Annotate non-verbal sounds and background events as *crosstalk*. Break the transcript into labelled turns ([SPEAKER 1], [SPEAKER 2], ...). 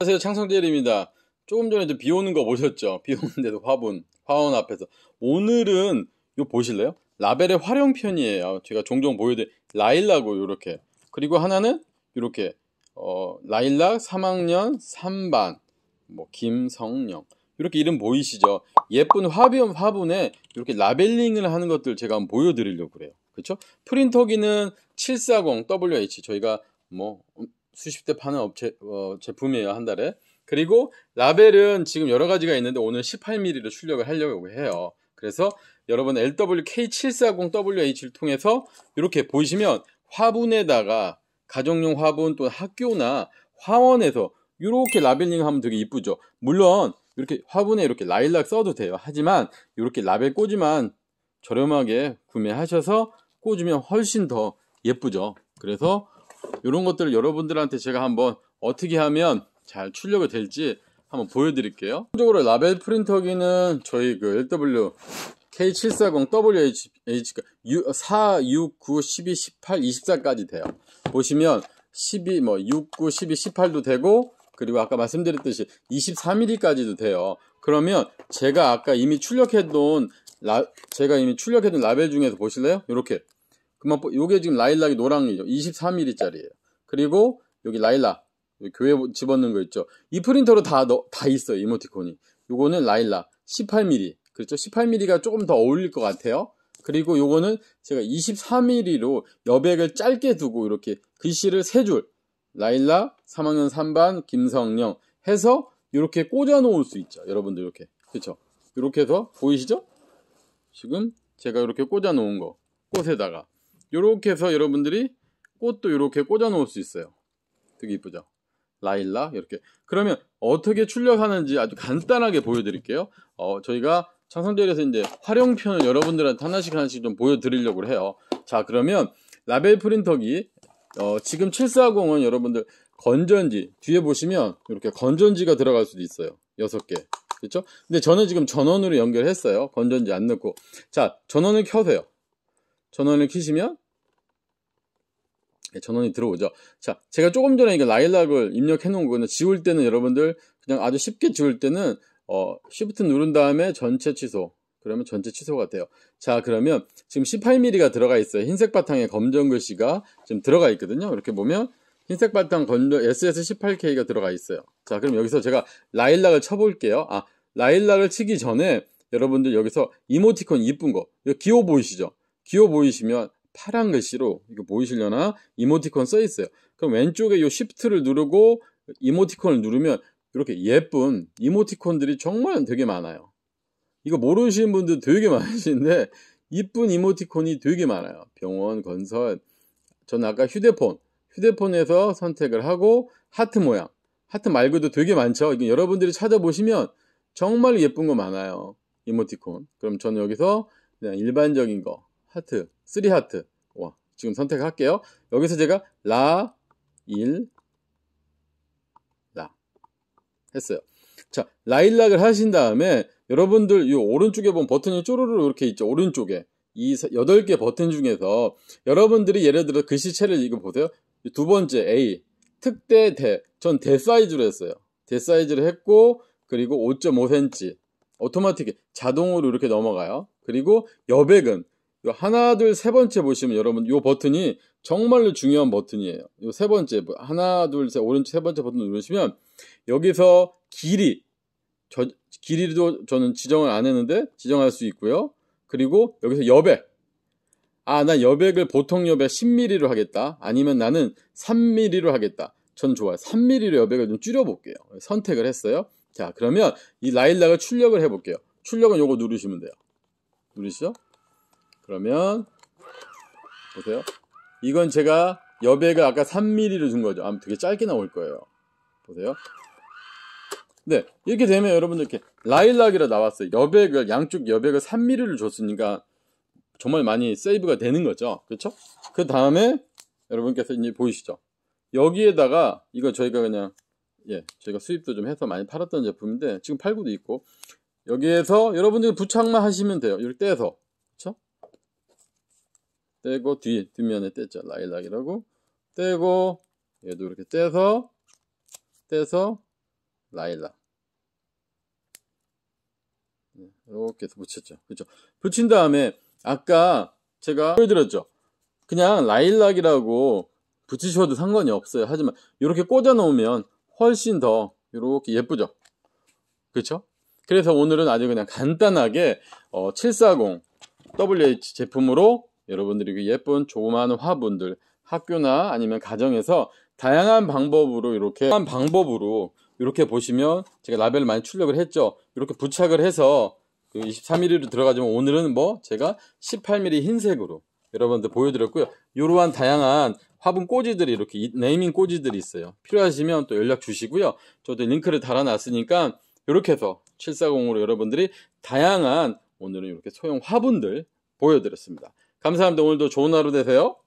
[SPEAKER 1] 안녕하세요 창성재일입니다 조금 전에 비 오는 거 보셨죠 비 오는데도 화분 화원 앞에서 오늘은 이거 보실래요 라벨의 활용 편이에요 제가 종종 보여드릴 라일라고 이렇게 그리고 하나는 이렇게 어, 라일락 3학년 3반 뭐 김성령 이렇게 이름 보이시죠 예쁜 화분 화분에 이렇게 라벨링을 하는 것들 제가 한번 보여드리려고 그래요 그렇죠 프린터기는 740 WH 저희가 뭐 수십 대 파는 업체, 어, 제품이에요, 한 달에. 그리고 라벨은 지금 여러 가지가 있는데 오늘 18mm로 출력을 하려고 해요. 그래서 여러분 LWK740WH를 통해서 이렇게 보시면 화분에다가 가정용 화분 또는 학교나 화원에서 이렇게 라벨링 하면 되게 이쁘죠. 물론 이렇게 화분에 이렇게 라일락 써도 돼요. 하지만 이렇게 라벨 꽂이만 저렴하게 구매하셔서 꽂으면 훨씬 더 예쁘죠. 그래서 이런 것들을 여러분들한테 제가 한번 어떻게 하면 잘 출력이 될지 한번 보여드릴게요. 기본적으로 라벨 프린터기는 저희 그 LW K740WH 4, 6, 9, 12, 18, 24까지 돼요. 보시면 12, 뭐 6, 9, 12, 18도 되고 그리고 아까 말씀드렸듯이 23mm까지도 돼요. 그러면 제가 아까 이미 출력해둔 라, 제가 이미 출력해둔 라벨 중에서 보실래요? 이렇게 그만 요게 지금 라일락이 노랑이죠. 2 4 m m 짜리예요 그리고 여기 라일락 여기 교회 집어넣는 거 있죠. 이 프린터로 다 다 있어요. 이모티콘이. 요거는 라일락 18mm. 그렇죠? 18mm가 조금 더 어울릴 것 같아요. 그리고 요거는 제가 24mm로 여백을 짧게 두고 이렇게 글씨를 세줄 라일락 3학년 3반 김성령 해서 이렇게 꽂아 놓을 수 있죠. 여러분들 이렇게. 그렇죠? 이렇게 해서 보이시죠? 지금 제가 이렇게 꽂아 놓은 거 꽃에다가 이렇게 해서 여러분들이 꽃도 이렇게 꽂아 놓을 수 있어요. 되게 이쁘죠? 라일락 이렇게 그러면 어떻게 출력하는지 아주 간단하게 보여드릴게요. 어, 저희가 창성대에서 이제 활용편을 여러분들한테 하나씩 하나씩 좀 보여드리려고 해요. 자 그러면 라벨 프린터기 어, 지금 740은 여러분들 건전지 뒤에 보시면 이렇게 건전지가 들어갈 수도 있어요. 6개 그렇죠? 근데 저는 지금 전원으로 연결했어요. 건전지 안 넣고 자 전원을 켜세요. 전원을 키시면 예, 전원이 들어오죠. 자, 제가 조금 전에 이거 라일락을 입력해 놓은 거거든요. 지울 때는 여러분들 그냥 아주 쉽게 지울 때는 어, s h i 누른 다음에 전체 취소. 그러면 전체 취소 같아요. 자, 그러면 지금 18mm가 들어가 있어요. 흰색 바탕에 검정 글씨가 지금 들어가 있거든요. 이렇게 보면 흰색 바탕 검정 SS18K가 들어가 있어요. 자, 그럼 여기서 제가 라일락을 쳐볼게요. 아, 라일락을 치기 전에 여러분들 여기서 이모티콘 이쁜 거, 이 기호 보이시죠? 귀여워 보이시면 파란 글씨로 이거 보이시려나 이모티콘 써 있어요. 그럼 왼쪽에 요 시프트를 누르고 이모티콘을 누르면 이렇게 예쁜 이모티콘들이 정말 되게 많아요. 이거 모르시는 분들 되게 *laughs* 많으신데 이쁜 이모티콘이 되게 많아요. 병원, 건설. 저는 아까 휴대폰, 휴대폰에서 선택을 하고 하트 모양. 하트 말고도 되게 많죠. 이게 여러분들이 찾아보시면 정말 예쁜 거 많아요. 이모티콘. 그럼 저는 여기서 그냥 일반적인 거 하트, 3 하트. 와, 지금 선택할게요. 여기서 제가 라, 일, 라 했어요. 자, 라일락을 하신 다음에 여러분들 이 오른쪽에 보면 버튼이 쪼르르 이렇게 있죠. 오른쪽에. 이 8개 버튼 중에서 여러분들이 예를 들어 글씨체를 이거 보세요. 두 번째 A 특대 대. 전 대 사이즈로 했어요. 대 사이즈를 했고 그리고 5.5cm 오토마틱 자동으로 이렇게 넘어가요. 그리고 여백은 하나, 둘, 세 번째 보시면 여러분 이 버튼이 정말로 중요한 버튼이에요. 이 세 번째 뭐 하나, 둘, 세 오른쪽 세 번째 버튼 누르시면 여기서 길이 저, 길이도 저는 지정을 안 했는데 지정할 수 있고요. 그리고 여기서 여백 아, 나 여백을 보통 여백 10mm로 하겠다. 아니면 나는 3mm로 하겠다. 전 좋아요. 3mm로 여백을 좀 줄여볼게요. 선택을 했어요. 자, 그러면 이 라일락을 출력을 해볼게요. 출력은 요거 누르시면 돼요. 누르시죠? 그러면 보세요. 이건 제가 여백을 아까 3mm로 준 거죠. 아마 되게 짧게 나올 거예요. 보세요. 네, 이렇게 되면 여러분들 이렇게 라일락이라 나왔어요. 여백을 양쪽 여백을 3mm를 줬으니까 정말 많이 세이브가 되는 거죠. 그렇죠? 그 다음에 여러분께서 이제 보이시죠? 여기에다가 이거 저희가 그냥 예, 저희가 수입도 좀 해서 많이 팔았던 제품인데 지금 팔고도 있고 여기에서 여러분들이 부착만 하시면 돼요. 이렇게 떼서 떼고 뒤 뒷면에 떼죠 라일락이라고 떼고 얘도 이렇게 떼서 떼서 라일락 이렇게 네, 해서 붙였죠. 그죠 붙인 다음에 아까 제가 보여드렸죠. 그냥 라일락이라고 붙이셔도 상관이 없어요. 하지만 이렇게 꽂아 놓으면 훨씬 더 이렇게 예쁘죠. 그렇죠? 그래서 오늘은 아주 그냥 간단하게 어, 740 WH 제품으로 여러분들이 그 예쁜 조그마한 화분들 학교나 아니면 가정에서 다양한 방법으로 이렇게 한 방법으로 이렇게 보시면 제가 라벨을 많이 출력을 했죠. 이렇게 부착을 해서 그 23mm로 들어가지만 오늘은 뭐 제가 18mm 흰색으로 여러분들 보여드렸고요. 이러한 다양한 화분 꽂이들이 이렇게 네이밍 꽂이들이 있어요. 필요하시면 또 연락 주시고요. 저도 링크를 달아놨으니까 이렇게 해서 740으로 여러분들이 다양한 오늘은 이렇게 소형 화분들 보여드렸습니다. 감사합니다. 오늘도 좋은 하루 되세요.